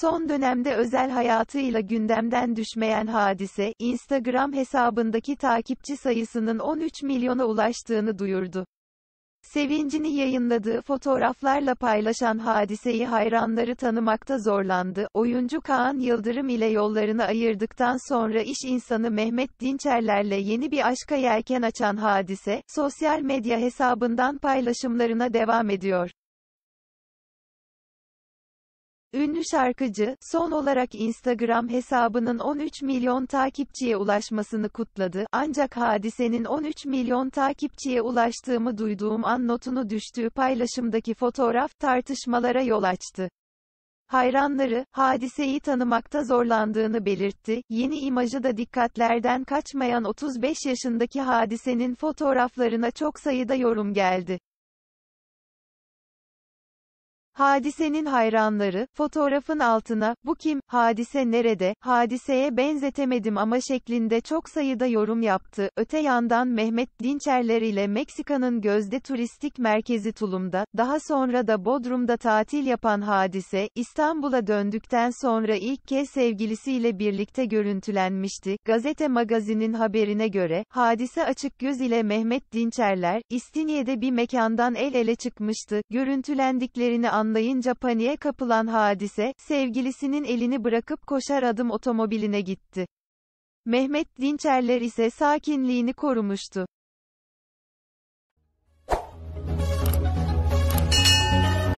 Son dönemde özel hayatıyla gündemden düşmeyen hadise, Instagram hesabındaki takipçi sayısının 13 milyona ulaştığını duyurdu. Sevincini yayınladığı fotoğraflarla paylaşan hadiseyi hayranları tanımakta zorlandı. Oyuncu Kaan Yıldırım ile yollarını ayırdıktan sonra iş insanı Mehmet Dinçerler'le yeni bir aşka yelken açan hadise, sosyal medya hesabından paylaşımlarına devam ediyor. Ünlü şarkıcı, son olarak Instagram hesabının 13 milyon takipçiye ulaşmasını kutladı, ancak hadisenin 13 milyon takipçiye ulaştığımı duyduğum an notunu düştüğü paylaşımdaki fotoğraf tartışmalara yol açtı. Hayranları, hadiseyi tanımakta zorlandığını belirtti, yeni imajı da dikkatlerden kaçmayan 35 yaşındaki hadisenin fotoğraflarına çok sayıda yorum geldi. Hadisenin hayranları, fotoğrafın altına, bu kim, hadise nerede, hadiseye benzetemedim ama şeklinde çok sayıda yorum yaptı. Öte yandan Mehmet Dinçerler ile Meksika'nın gözde turistik merkezi Tulum'da, daha sonra da Bodrum'da tatil yapan hadise, İstanbul'a döndükten sonra ilk kez sevgilisiyle birlikte görüntülenmişti. Gazete Magazin'in haberine göre, hadise açık göz ile Mehmet Dinçerler, İstinye'de bir mekandan el ele çıkmıştı. Görüntülendiklerini anlatmıştı anlayınca paniğe kapılan hadise, sevgilisinin elini bırakıp koşar adım otomobiline gitti. Mehmet Dinçerler ise sakinliğini korumuştu.